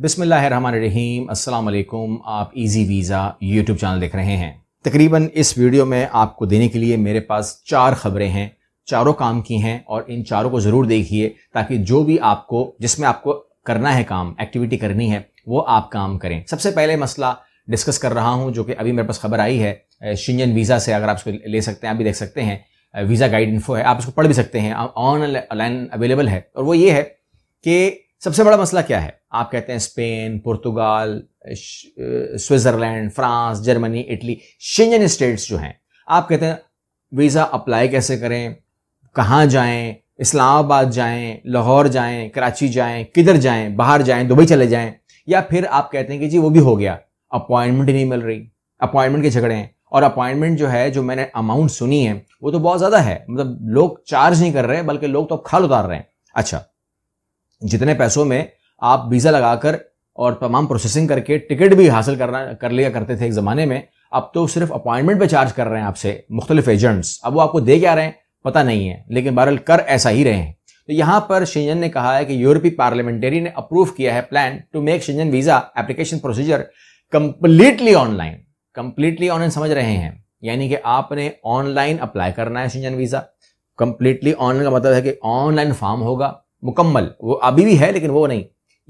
बिसमीम अल्लाम आप इजी वीज़ा यूट्यूब चैनल देख रहे हैं तकरीबन इस वीडियो में आपको देने के लिए मेरे पास चार खबरें हैं चारों काम की हैं और इन चारों को ज़रूर देखिए ताकि जो भी आपको जिसमें आपको करना है काम एक्टिविटी करनी है वो आप काम करें सबसे पहले मसला डिस्कस कर रहा हूँ जो कि अभी मेरे पास खबर आई है शिंजन वीज़ा से अगर आप इसको ले सकते हैं आप भी देख सकते हैं वीज़ा गाइड इन्फो है आप इसको पढ़ भी सकते हैं ऑनलाइन अवेलेबल है और वो ये है कि सबसे बड़ा मसला क्या है आप कहते हैं Spain Portugal Switzerland France Germany Italy Schengen states जो हैं आप कहते हैं वीज़ा अप्लाई कैसे करें कहाँ जाएं इस्लामाबाद जाएं लाहौर जाएं कराची जाएं किधर जाएं बाहर जाएं दुबई चले जाएं या फिर आप कहते हैं कि जी वो भी हो गया अपॉइंटमेंट ही नहीं मिल रही अपॉइंटमेंट के झगड़े हैं और अपॉइंटमेंट जो है जो मैंने अमाउंट सुनी है वो तो बहुत ज़्यादा है मतलब लोग चार्ज नहीं कर रहे बल्कि लोग तो अब खाल उतार रहे हैं अच्छा जितने पैसों में आप वीज़ा लगाकर और तमाम प्रोसेसिंग करके टिकट भी हासिल करना कर लिया करते थे एक ज़माने में अब तो सिर्फ अपॉइंटमेंट पे चार्ज कर रहे हैं आपसे मुख्तलिफ एजेंट्स अब वो आपको दे क्या रहे हैं पता नहीं है लेकिन बहरल कर ऐसा ही रहे हैं तो यहाँ पर शिंजन ने कहा है कि यूरोपीय पार्लियामेंटेरी ने अप्रूव किया है plan to make Schengen visa application procedure completely online completely online समझ रहे हैं यानी कि आपने ऑनलाइन अप्लाई करना है शिंजन वीजा कंप्लीटली ऑनलाइन का मतलब है कि ऑनलाइन फॉर्म होगा मुकम्मल वो अभी भी है लेकिन वो नहीं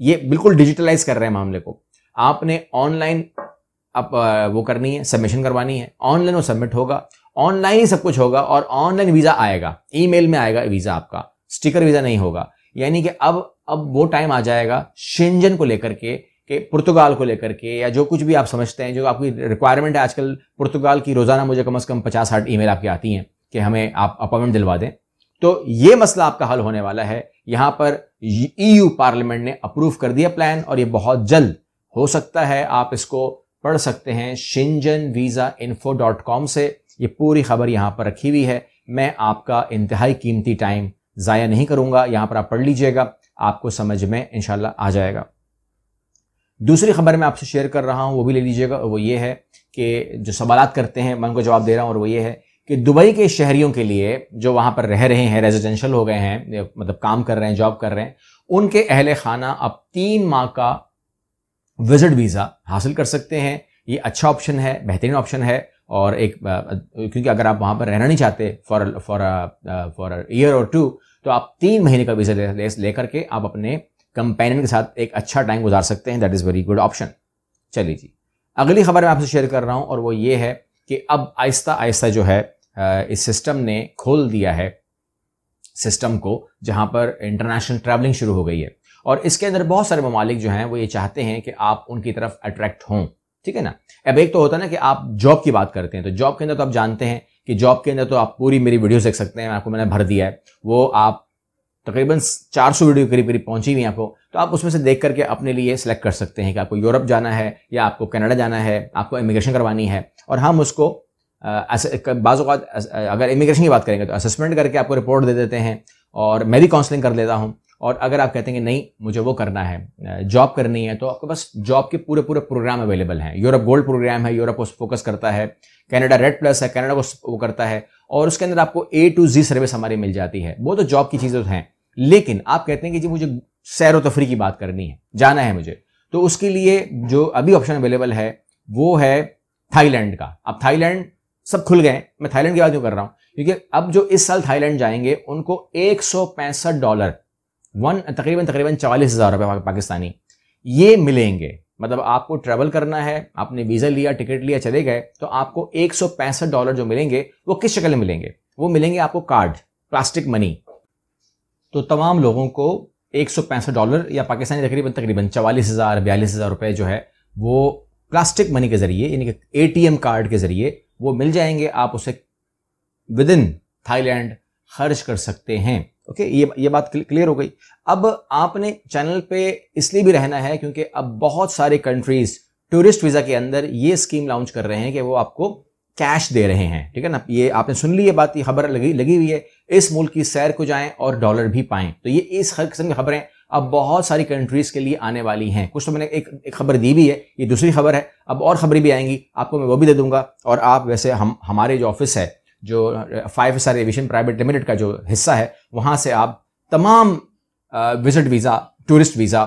ये बिल्कुल डिजिटलाइज कर रहे हैं मामले को आपने ऑनलाइन आप वो करनी है सबमिशन करवानी है ऑनलाइन वो सबमिट होगा ऑनलाइन ही सब कुछ होगा और ऑनलाइन वीज़ा आएगा ईमेल में आएगा वीज़ा आपका स्टिकर वीज़ा नहीं होगा यानी कि अब अब वो टाइम आ जाएगा शेंजन को लेकर के के पुर्तगाल को लेकर के या जो कुछ भी आप समझते हैं जो आपकी रिक्वायरमेंट है आजकल पुर्तगाल की रोज़ाना मुझे कम से कम पचास साठ ईमेल आपकी आती हैं कि हमें आप अपॉइंटमेंट दिलवा दें तो ये मसला आपका हल होने वाला है यहां पर ईयू e पार्लियामेंट ने अप्रूव कर दिया प्लान और ये बहुत जल्द हो सकता है आप इसको पढ़ सकते हैं Schengen visa info dot com से ये पूरी खबर यहां पर रखी हुई है मैं आपका इंतहाई कीमती टाइम ज़ाया नहीं करूंगा यहां पर आप पढ़ लीजिएगा आपको समझ में इंशाला आ जाएगा दूसरी खबर मैं आपसे शेयर कर रहा हूं वो भी ले लीजिएगा वो ये है कि जो सवाल करते हैं मैं उनको जवाब दे रहा हूं और वो ये है कि दुबई के शहरियों के लिए जो वहां पर रह रहे हैं रेजिडेंशल हो गए हैं मतलब काम कर रहे हैं जॉब कर रहे हैं उनके अहल खाना अब तीन माह का विजिट वीज़ा हासिल कर सकते हैं ये अच्छा ऑप्शन है बेहतरीन ऑप्शन है और एक क्योंकि अगर आप वहाँ पर रहना नहीं चाहते फॉर फॉर फॉर ईयर और टू तो आप तीन महीने का वीज़ा लेकर ले के आप अपने कंपेनियन के साथ एक अच्छा टाइम गुजार सकते हैं that is very good option चलिए जी अगली खबर मैं आपसे शेयर कर रहा हूँ और वो ये है कि अब आहिस्ता आहिस्ता जो है इस सिस्टम ने खोल दिया है सिस्टम को जहां पर इंटरनेशनल ट्रैवलिंग शुरू हो गई है और इसके अंदर बहुत सारे ममालिक जो हैं वो ये चाहते हैं कि आप उनकी तरफ अट्रैक्ट हों ठीक है ना अब एक तो होता है ना कि आप जॉब की बात करते हैं तो जॉब के अंदर तो आप जानते हैं कि जॉब के अंदर तो आप पूरी मेरी वीडियोस देख सकते हैं आपको मैंने भर दिया है वो आप तकरीबन 400 वीडियो करीब करीब पहुंची हुई आपको तो आप उसमें से देख करके अपने लिए सेलेक्ट कर सकते हैं कि आपको यूरोप जाना है या आपको कनाडा जाना है आपको इमिग्रेशन करवानी है और हम उसको बाज़ अगर इमिग्रेशन की बात करेंगे तो असेसमेंट करके आपको रिपोर्ट दे देते हैं और मैं भी काउंसलिंग कर लेता हूँ और अगर आप कहते हैं कि नहीं मुझे वो करना है जॉब करनी है तो आपके पास जॉब के पूरे पूरे प्रोग्राम अवेलेबल हैं यूरोप गोल्ड प्रोग्राम है यूरोप को फोकस करता है कनाडा रेड प्लस है कनाडा को वो करता है और उसके अंदर आपको ए टू जी सर्विस हमारी मिल जाती है वो तो जॉब की चीज़ें हैं लेकिन आप कहते हैं कि जी मुझे सैर तफरी तो की बात करनी है जाना है मुझे तो उसके लिए जो अभी ऑप्शन अवेलेबल है वो है थाईलैंड का आप थाईलैंड सब खुल गए मैं थाईलैंड की बात क्यों कर रहा हूं क्योंकि अब जो इस साल थाईलैंड जाएंगे उनको एक डॉलर वन तकरीबन तकरीबन चवालीस हज़ार रुपये पाकिस्तानी ये मिलेंगे मतलब आपको ट्रैवल करना है आपने वीज़ा लिया टिकट लिया चले गए तो आपको एक डॉलर जो मिलेंगे वो किस शक्ल में मिलेंगे वो मिलेंगे आपको कार्ड प्लास्टिक मनी तो तमाम लोगों को एक डॉलर या पाकिस्तानी तकरीबन तकरीबन चवालीस हज़ार बयालीस हज़ार रुपये जो है वो प्लास्टिक मनी के ज़रिए यानी कि ए कार्ड के ज़रिए वो मिल जाएंगे आप उसे विद इन थाईलैंड खर्च कर सकते हैं ओके ये ये बात क्लियर हो गई अब आपने चैनल पे इसलिए भी रहना है क्योंकि अब बहुत सारे कंट्रीज टूरिस्ट वीज़ा के अंदर ये स्कीम लॉन्च कर रहे हैं कि वो आपको कैश दे रहे हैं ठीक है ना ये आपने सुन ली ये बात ये खबर लगी लगी हुई है इस मुल्क की सैर को जाएं और डॉलर भी पाएं तो ये इस हर किस्म की खबरें अब बहुत सारी कंट्रीज़ के लिए आने वाली हैं कुछ तो मैंने एक, एक खबर दी भी है ये दूसरी खबर है अब और खबरें भी आएंगी आपको मैं वो भी दे दूंगा और आप वैसे हम हमारे जो ऑफिस है जो five star aviation private limited का जो हिस्सा है वहां से आप तमाम विजिट वीज़ा टूरिस्ट वीज़ा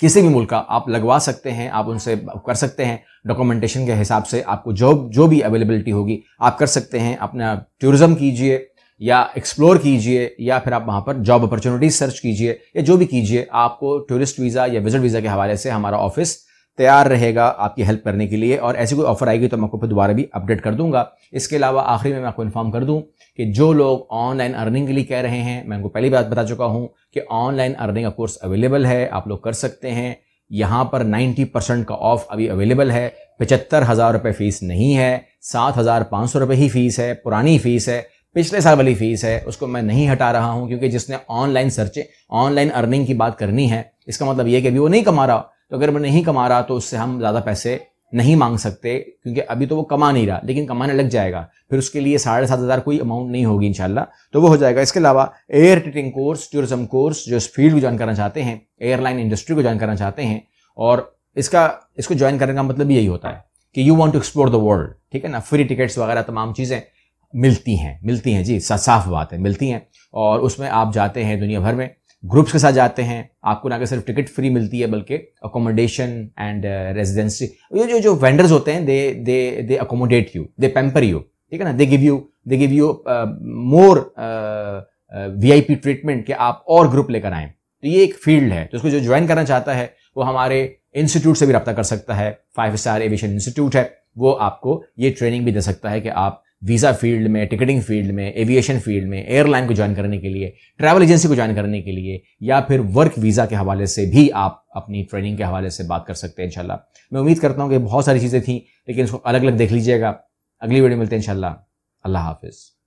किसी भी मुल्क का आप लगवा सकते हैं आप उनसे कर सकते हैं डॉक्यूमेंटेशन के हिसाब से आपको जो जो भी अवेलेबिलिटी होगी आप कर सकते हैं अपना टूरिज़्म कीजिए या एक्सप्लोर कीजिए या फिर आप वहाँ पर जॉब अपॉर्चुनिटीज सर्च कीजिए या जो भी कीजिए आपको टूरिस्ट वीज़ा या विजिट वीज़ा के हवाले से हमारा ऑफिस तैयार रहेगा आपकी हेल्प करने के लिए और ऐसी कोई ऑफर आएगी तो मैं आपको फिर दोबारा भी अपडेट कर दूंगा इसके अलावा आखिरी में मैं आपको इन्फॉर्म कर दूं कि जो लोग ऑनलाइन अर्निंग के लिए कह रहे हैं मैं उनको पहली बात बता चुका हूं कि ऑनलाइन अर्निंग का कोर्स अवेलेबल है आप लोग कर सकते हैं यहाँ पर 90 परसेंट का ऑफ अभी अवेलेबल है पचहत्तर हज़ार रुपये फ़ीस नहीं है सात हज़ार पाँच सौ रुपये ही फ़ीस है पुरानी फ़ीस है पिछले साल वाली फीस है उसको मैं नहीं हटा रहा हूं क्योंकि जिसने ऑनलाइन सर्चें ऑनलाइन अर्निंग की बात करनी है इसका मतलब ये कि अभी वो नहीं कमा रहा तो अगर वो नहीं कमा रहा तो उससे हम ज़्यादा पैसे नहीं मांग सकते क्योंकि अभी तो वो कमा नहीं रहा लेकिन कमाने लग जाएगा फिर उसके लिए साढ़े सात हज़ार कोई अमाउंट नहीं होगी इंशाल्लाह तो वो हो जाएगा इसके अलावा air ticketing course tourism course जो इस फील्ड को ज्वाइन करना चाहते हैं एयरलाइन इंडस्ट्री को ज्वाइन करना चाहते हैं और इसका इसको ज्वाइन करने का मतलब यही होता है कि you want to explore the world ठीक है ना फ्री टिकट्स वगैरह तमाम चीज़ें मिलती हैं मिलती हैं जी साफ बात है मिलती हैं और उसमें आप जाते हैं दुनिया भर में ग्रुप्स के साथ जाते हैं आपको ना कि सिर्फ टिकट फ्री मिलती है बल्कि अकोमोडेशन एंड रेजिडेंसी ये जो जो वेंडर्स होते हैं they they they accommodate you they pamper you ठीक है ना they give you they give you more V I P treatment के आप और ग्रुप लेकर आएँ तो ये एक फील्ड है तो उसको जो ज्वाइन करना चाहता है वो हमारे इंस्टीट्यूट से भी रब्ता कर सकता है फाइव स्टार एविएशन इंस्टीट्यूट है वो आपको ये ट्रेनिंग भी दे सकता है कि आप वीज़ा फील्ड में टिकटिंग फील्ड में एविएशन फील्ड में एयरलाइन को ज्वाइन करने के लिए ट्रैवल एजेंसी को ज्वाइन करने के लिए या फिर वर्क वीज़ा के हवाले से भी आप अपनी ट्रेनिंग के हवाले से बात कर सकते हैं इंशाल्लाह मैं उम्मीद करता हूँ कि बहुत सारी चीज़ें थी लेकिन इसको अलग अलग देख लीजिएगा अगली वीडियो मिलते हैं इंशाल्लाह अल्लाह हाफिज़